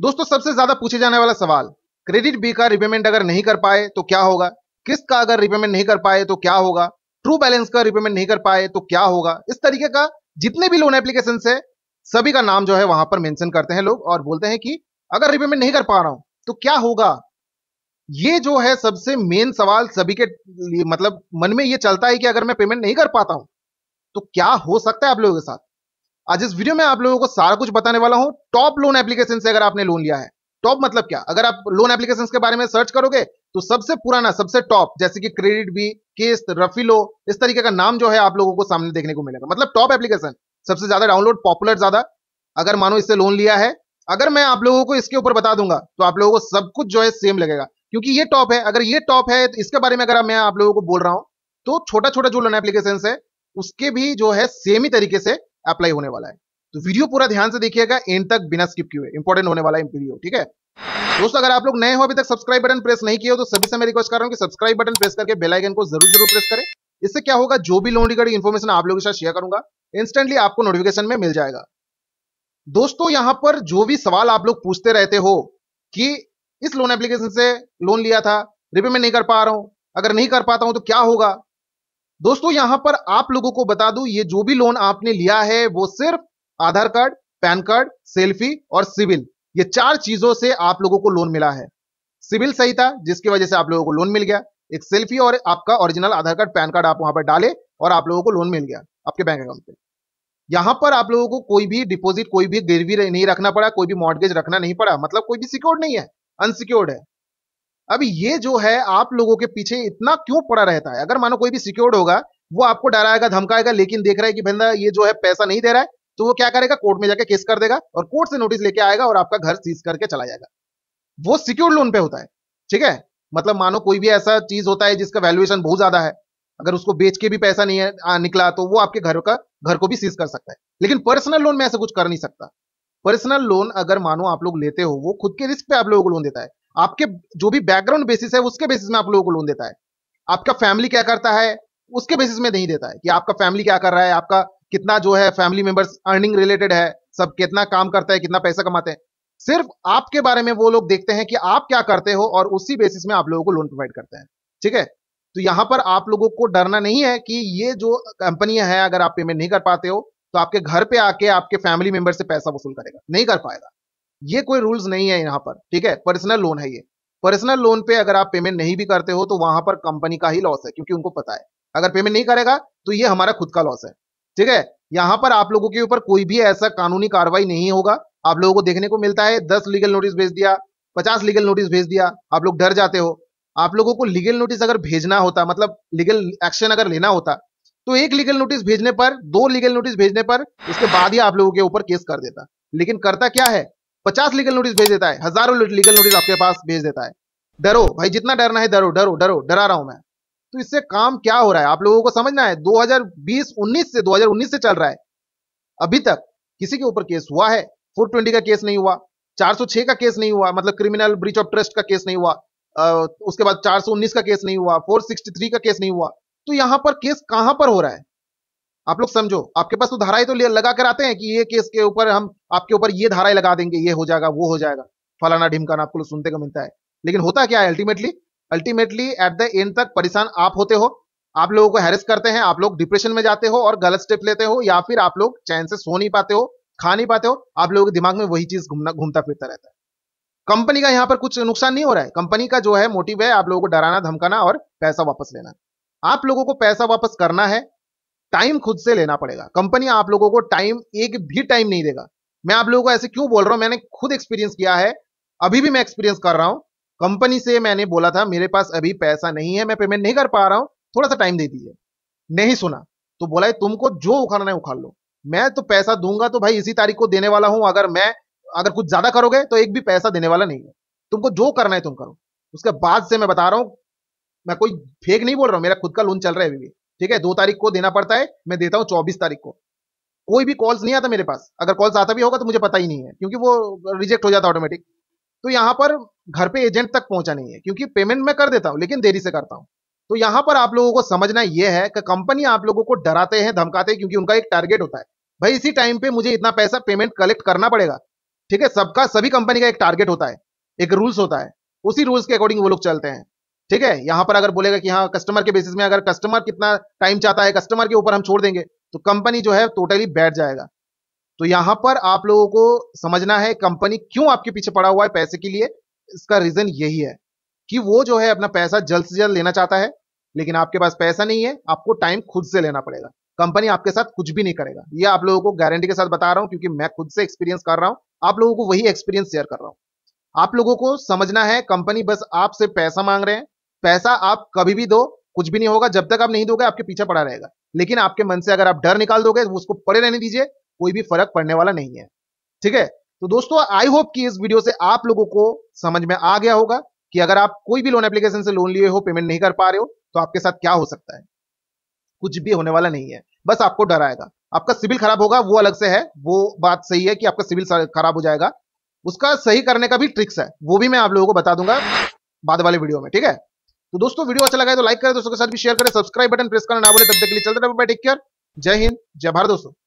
दोस्तों सबसे ज्यादा पूछे जाने वाला सवाल क्रेडिट बी का रिपेमेंट अगर नहीं कर पाए तो क्या होगा किस्त का अगर रिपेमेंट नहीं कर पाए तो क्या होगा ट्रू बैलेंस का रिपेमेंट नहीं कर पाए तो क्या होगा इस तरीके का जितने भी लोन एप्लीकेशन है सभी का नाम जो है वहां पर मेंशन करते हैं लोग और बोलते हैं कि अगर रिपेमेंट नहीं कर पा रहा हूं तो क्या होगा ये जो है सबसे मेन सवाल सभी के मतलब मन में ये चलता है कि अगर मैं पेमेंट नहीं कर पाता हूं तो क्या हो सकता है आप लोगों के साथ आज इस वीडियो में आप लोगों को सारा कुछ बताने वाला हूं टॉप लोन एप्लीकेशन से अगर आपने लोन लिया है टॉप मतलब क्या अगर आप लोन एप्लीकेशन के बारे में सर्च करोगे तो सबसे पुराना सबसे टॉप जैसे कि क्रेडिट बी किस्त रफिलो इस तरीके का नाम जो है आप लोगों को सामने देखने को मिलेगा मतलब टॉप एप्लीकेशन सबसे ज्यादा डाउनलोड पॉपुलर ज्यादा अगर मानो इससे लोन लिया है अगर मैं आप लोगों को इसके ऊपर बता दूंगा तो आप लोगों को सब कुछ जो है सेम लगेगा क्योंकि ये टॉप है अगर ये टॉप है तो इसके बारे में अगर मैं आप लोगों को बोल रहा हूं तो छोटा छोटा जो लोन एप्लीकेशन है उसके भी जो है सेम ही तरीके से अप्लाई होने वाला है तो वीडियो पूरा ध्यान से देखिएगा एंड तक बिना स्किप किए इंपॉर्टेंट होने वाला है वीडियो ठीक है दोस्तों अगर आप लोग नए हो अभी तक सब्सक्राइब बटन प्रेस नहीं किया हो तो सभी से मैं रिक्वेस्ट कर रहा हूँ कि सब्सक्राइब बटन प्रेस करके बेल आइकन को जरूर जरूर प्रेस करें इससे क्या होगा जो भी लोन रिगार्डिंग इन्फॉर्मेशन आप लोगों के साथ शेयर करूंगा इंस्टेंटली आपको नोटिफिकेशन में मिल जाएगा दोस्तों यहां पर जो भी सवाल आप लोग पूछते रहते हो कि इस लोन एप्लीकेशन से लोन लिया था रिपेमेंट नहीं कर पा रहा हूं अगर नहीं कर पाता हूं तो क्या होगा दोस्तों यहां पर आप लोगों को बता दू ये जो भी लोन आपने लिया है वो सिर्फ Aadhaar card PAN card selfie और सिविल ये चार चीजों से आप लोगों को लोन मिला है सिविल सही था जिसकी वजह से आप लोगों को लोन मिल गया एक सेल्फी और आपका original Aadhaar card PAN card आप वहां पर डाले और आप लोगों को लोन मिल गया आपके बैंक अकाउंट पे यहां पर आप लोगों को कोई भी डिपॉजिट कोई भी गिरवी नहीं रखना पड़ा कोई भी मॉडगेज रखना नहीं पड़ा मतलब कोई भी सिक्योर्ड नहीं है अनसिक्योर्ड है अब ये जो है आप लोगों के पीछे इतना क्यों पड़ा रहता है अगर मानो कोई भी सिक्योर्ड होगा वो आपको डराएगा धमकाएगा लेकिन देख रहा है कि बंदा ये जो है पैसा नहीं दे रहा है तो वो क्या करेगा कोर्ट में जाके केस कर देगा और कोर्ट से नोटिस लेके आएगा और आपका घर सीज करके चला जाएगा वो सिक्योर्ड लोन पे होता है ठीक है मतलब मानो कोई भी ऐसा चीज होता है जिसका वैल्यूएशन बहुत ज्यादा है अगर उसको बेच के भी पैसा नहीं है आ, निकला तो वो आपके घर का घर को भी सीज कर सकता है लेकिन पर्सनल लोन में ऐसा कुछ कर नहीं सकता पर्सनल लोन अगर मानो आप लोग लेते हो वो खुद के रिस्क पे आप लोगों को लोन देता है आपके जो भी बैकग्राउंड बेसिस है उसके बेसिस में आप लोगों को लोन देता है आपका फैमिली क्या करता है उसके बेसिस में नहीं देता है कि आपका फैमिली क्या कर रहा है आपका कितना जो है फैमिली मेंबर्स अर्निंग रिलेटेड है सब कितना काम करता है कितना पैसा कमाते हैं सिर्फ आपके बारे में वो लोग देखते हैं कि आप क्या करते हो और उसी बेसिस में आप लोगों को लोन प्रोवाइड करते हैं ठीक है तो यहां पर आप लोगों को डरना नहीं है कि ये जो कंपनियां हैं अगर आप पेमेंट नहीं कर पाते हो तो आपके घर पे आके आपके फैमिली मेंबर से पैसा वसूल करेगा नहीं कर पाएगा ये कोई रूल्स नहीं है यहाँ पर ठीक है पर्सनल लोन है ये पर्सनल लोन पे अगर आप पेमेंट नहीं भी करते हो तो वहां पर कंपनी का ही लॉस है क्योंकि उनको पता है अगर पेमेंट नहीं करेगा तो ये हमारा खुद का लॉस है ठीक है यहाँ पर आप लोगों के ऊपर कोई भी ऐसा कानूनी कार्रवाई नहीं होगा आप लोगों को देखने को मिलता है दस लीगल नोटिस भेज दिया पचास लीगल नोटिस भेज दिया आप लोग डर जाते हो आप लोगों को लीगल नोटिस अगर भेजना होता मतलब लीगल एक्शन अगर लेना होता तो एक लीगल नोटिस भेजने पर दो लीगल नोटिस भेजने पर उसके बाद ही आप लोगों के ऊपर केस कर देता लेकिन करता क्या है पचास लीगल नोटिस भेज देता है हजारों लीगल नोटिस आपके पास भेज देता है डरो भाई जितना डरना है डरो डरो डरो डरा रहा हूं मैं तो इससे काम क्या हो रहा है आप लोगों को समझना है 2020-19 से 2019 से चल रहा है अभी तक किसी के ऊपर केस हुआ है 420 का केस नहीं हुआ 406 का केस नहीं हुआ मतलब क्रिमिनल ब्रीच ऑफ ट्रस्ट का केस नहीं हुआ उसके बाद 419 का केस नहीं हुआ 463 का केस नहीं हुआ तो यहां पर केस कहां पर हो रहा है आप लोग समझो आपके पास तो धाराएं तो लगा कर आते हैं कि ये केस के ऊपर हम आपके ऊपर ये धाराएं लगा देंगे ये हो जाएगा वो हो जाएगा फलाना ढिमकाना आपको सुनते का मिलता है लेकिन होता क्या है ultimately ultimately at the end तक परेशान आप होते हो आप लोगों को हैरेस करते हैं आप लोग डिप्रेशन में जाते हो और गलत स्टेप लेते हो या फिर आप लोग चैन से सो नहीं पाते हो खा नहीं पाते हो आप लोगों के दिमाग में वही चीज घूमना घूमता फिरता रहता है कंपनी का यहाँ पर कुछ नुकसान नहीं हो रहा है कंपनी का जो है मोटिव है आप लोगों को डराना धमकाना और पैसा वापस लेना आप लोगों को पैसा वापस करना है टाइम खुद से लेना पड़ेगा कंपनी आप लोगों को टाइम एक भी टाइम नहीं देगा मैं आप लोगों को ऐसे क्यों बोल रहा हूं मैंने खुद एक्सपीरियंस किया है अभी भी मैं एक्सपीरियंस कर रहा हूं कंपनी से मैंने बोला था मेरे पास अभी पैसा नहीं है मैं पेमेंट नहीं कर पा रहा हूं थोड़ा सा टाइम दे दीजिए नहीं सुना तो बोला है तुमको जो उखाड़ना है उखाड़ लो मैं तो पैसा दूंगा तो भाई इसी तारीख को देने वाला हूं अगर मैं अगर कुछ ज्यादा करोगे तो एक भी पैसा देने वाला नहीं है तुमको जो करना है तुम करो उसके बाद से मैं बता रहा हूं मैं कोई फेक नहीं बोल रहा हूं मेरा खुद का लोन चल रहा है अभी भी ठीक है दो तारीख को देना पड़ता है मैं देता हूँ चौबीस तारीख को कोई भी कॉल्स नहीं आता मेरे पास अगर कॉल्स आता भी होगा तो मुझे पता ही नहीं है क्योंकि वो रिजेक्ट हो जाता ऑटोमेटिक तो यहाँ पर घर पे एजेंट तक पहुंचा नहीं है क्योंकि पेमेंट मैं कर देता हूँ लेकिन देरी से करता हूँ तो यहाँ पर आप लोगों को समझना यह है कि कंपनी आप लोगों को डराते हैं धमकाते हैं क्योंकि उनका एक टारगेट होता है भाई इसी टाइम पे मुझे इतना पैसा पेमेंट कलेक्ट करना पड़ेगा ठीक है सबका सभी कंपनी का एक टारगेट होता है एक रूल्स होता है उसी रूल्स के अकॉर्डिंग वो लोग चलते हैं ठीक है यहां पर अगर बोलेगा कि हाँ कस्टमर के बेसिस में अगर कस्टमर कितना टाइम चाहता है कस्टमर के ऊपर हम छोड़ देंगे तो कंपनी जो है टोटली बैठ जाएगा तो यहां पर आप लोगों को समझना है कंपनी क्यों आपके पीछे पड़ा हुआ है पैसे के लिए इसका रीजन यही है कि वो जो है अपना पैसा जल्द से जल्द लेना चाहता है लेकिन आपके पास पैसा नहीं है आपको टाइम खुद से लेना पड़ेगा कंपनी आपके साथ कुछ भी नहीं करेगा ये आप लोगों को गारंटी के साथ बता रहा हूं क्योंकि मैं खुद से एक्सपीरियंस कर रहा हूँ आप लोगों को वही एक्सपीरियंस शेयर कर रहा हूं आप लोगों को समझना है कंपनी बस आपसे पैसा मांग रहे हैं पैसा आप कभी भी दो कुछ भी नहीं होगा जब तक आप नहीं दोगे आपके पीछे पड़ा रहेगा लेकिन आपके मन से अगर आप डर निकाल दोगे तो उसको पड़े रहने दीजिए कोई भी फर्क पड़ने वाला नहीं है ठीक है तो दोस्तों आई होप कि इस वीडियो से आप लोगों को समझ में आ गया होगा कि अगर आप कोई भी लोन एप्लीकेशन से लोन लिए हो पेमेंट नहीं कर पा रहे हो तो आपके साथ क्या हो सकता है कुछ भी होने वाला नहीं है बस आपको डर आएगा आपका सिविल खराब होगा वो अलग से है वो बात सही है कि आपका सिविल खराब हो जाएगा उसका सही करने का भी ट्रिक्स है वो भी मैं आप लोगों को बता दूंगा बाद वाले वीडियो में ठीक है तो दोस्तों वीडियो अच्छा लगा है तो लाइक करें दोस्तों के साथ भी शेयर करें सब्सक्राइब बटन प्रेस करना ना बोले तब तक के लिए चलते बाय टेक केयर जय हिंद जय भारत दोस्तों